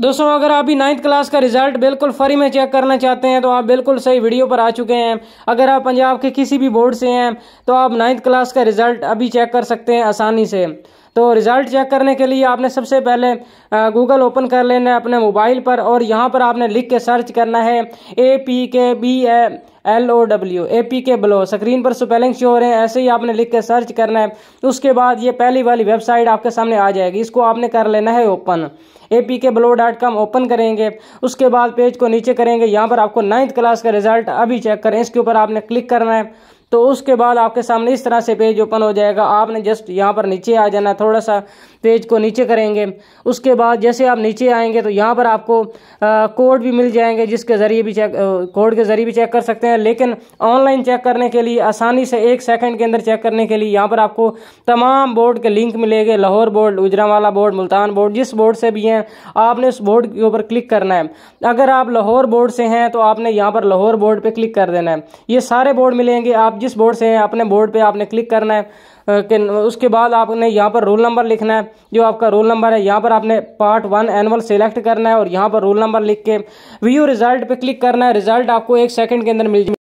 दोस्तों अगर आप भी नाइन्थ क्लास का रिजल्ट बिल्कुल फ्री में चेक करना चाहते हैं तो आप बिल्कुल सही वीडियो पर आ चुके हैं अगर आप पंजाब के किसी भी बोर्ड से हैं तो आप नाइन्थ क्लास का रिजल्ट अभी चेक कर सकते हैं आसानी से तो रिज़ल्ट चेक करने के लिए आपने सबसे पहले गूगल ओपन कर लेना है अपने मोबाइल पर और यहाँ पर आपने लिख के सर्च करना है A P K B A L O W A P K blow screen पर स्पेलिंग शो हो रहे हैं ऐसे ही आपने लिख के सर्च करना है उसके बाद ये पहली वाली वेबसाइट आपके सामने आ जाएगी इसको आपने कर लेना है open A P K blow dot com open करेंगे उसके बाद पेज को नीचे करेंगे यहाँ पर आपको नाइन्थ क्लास का रिजल्ट अभी चेक करें इसके ऊपर आपने क्लिक करना है तो उसके बाद आपके सामने इस तरह से पेज ओपन हो जाएगा आपने जस्ट यहाँ पर नीचे आ जाना थोड़ा सा पेज को नीचे करेंगे उसके बाद जैसे आप नीचे आएंगे तो यहाँ पर आपको कोड भी मिल जाएंगे जिसके ज़रिए भी चेक कोड के ज़रिए भी चेक कर सकते हैं लेकिन ऑनलाइन चेक करने के लिए आसानी से एक सेकंड के अंदर चेक करने के लिए यहाँ पर आपको तमाम बोर्ड के लिंक मिलेंगे लाहौर बोर्ड उजरावाला बोर्ड मुल्तान बोर्ड जिस बोर्ड से भी हैं आपने उस बोर्ड के ऊपर क्लिक करना है अगर आप लाहौर बोर्ड से हैं तो आपने यहाँ पर लाहौर बोर्ड पर क्लिक कर देना है ये सारे बोर्ड मिलेंगे आप जिस बोर्ड से हैं अपने बोर्ड पे आपने क्लिक करना है कि उसके बाद आपने यहाँ पर रोल नंबर लिखना है जो आपका रोल नंबर है यहाँ पर आपने पार्ट वन एनुअल सेलेक्ट करना है और यहाँ पर रोल नंबर लिख के व्यू रिजल्ट पे क्लिक करना है रिजल्ट आपको एक सेकंड के अंदर मिल जाए